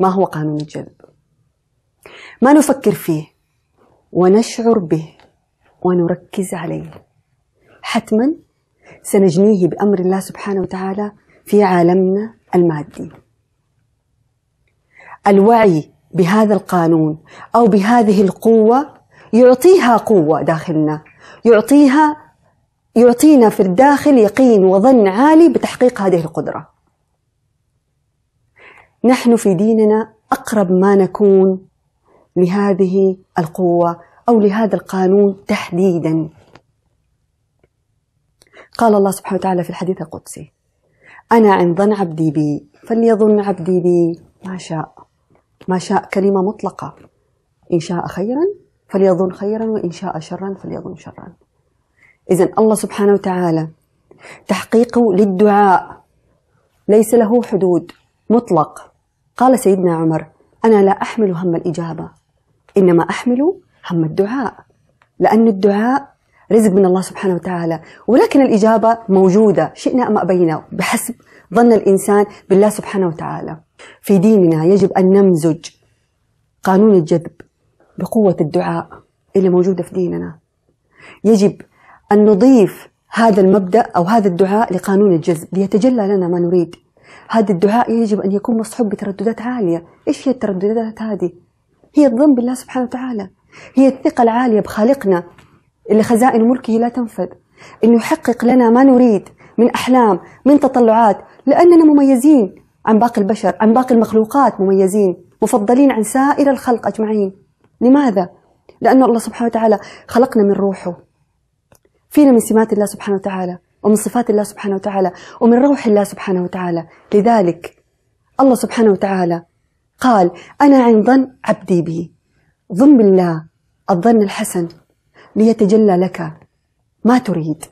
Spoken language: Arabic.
ما هو قانون الجذب ما نفكر فيه ونشعر به ونركز عليه حتما سنجنيه بأمر الله سبحانه وتعالى في عالمنا المادي الوعي بهذا القانون أو بهذه القوة يعطيها قوة داخلنا يعطيها يعطينا في الداخل يقين وظن عالي بتحقيق هذه القدره نحن في ديننا أقرب ما نكون لهذه القوة أو لهذا القانون تحديدا قال الله سبحانه وتعالى في الحديث القدسي أنا عن ظن عبدي بي فليظن عبدي بي ما شاء ما شاء كلمة مطلقة إن شاء خيرا فليظن خيرا وإن شاء شرا فليظن شرا إذا الله سبحانه وتعالى تحقيقه للدعاء ليس له حدود مطلق قال سيدنا عمر أنا لا أحمل هم الإجابة إنما أحمل هم الدعاء لأن الدعاء رزق من الله سبحانه وتعالى ولكن الإجابة موجودة شئنا أم أبينا بحسب ظن الإنسان بالله سبحانه وتعالى في ديننا يجب أن نمزج قانون الجذب بقوة الدعاء اللي موجودة في ديننا يجب أن نضيف هذا المبدأ أو هذا الدعاء لقانون الجذب ليتجلى لنا ما نريد هذا الدعاء يجب أن يكون مصحوب بترددات عالية إيش هي الترددات هذه؟ هي الظن بالله سبحانه وتعالى هي الثقة العالية بخالقنا اللي خزائن ملكه لا تنفذ أنه يحقق لنا ما نريد من أحلام من تطلعات لأننا مميزين عن باقي البشر عن باقي المخلوقات مميزين مفضلين عن سائر الخلق أجمعين لماذا؟ لأن الله سبحانه وتعالى خلقنا من روحه فينا من سمات الله سبحانه وتعالى ومن صفات الله سبحانه وتعالى ومن روح الله سبحانه وتعالى لذلك الله سبحانه وتعالى قال أنا عند ظن عبدي بي ظن بالله الظن الحسن ليتجلى لك ما تريد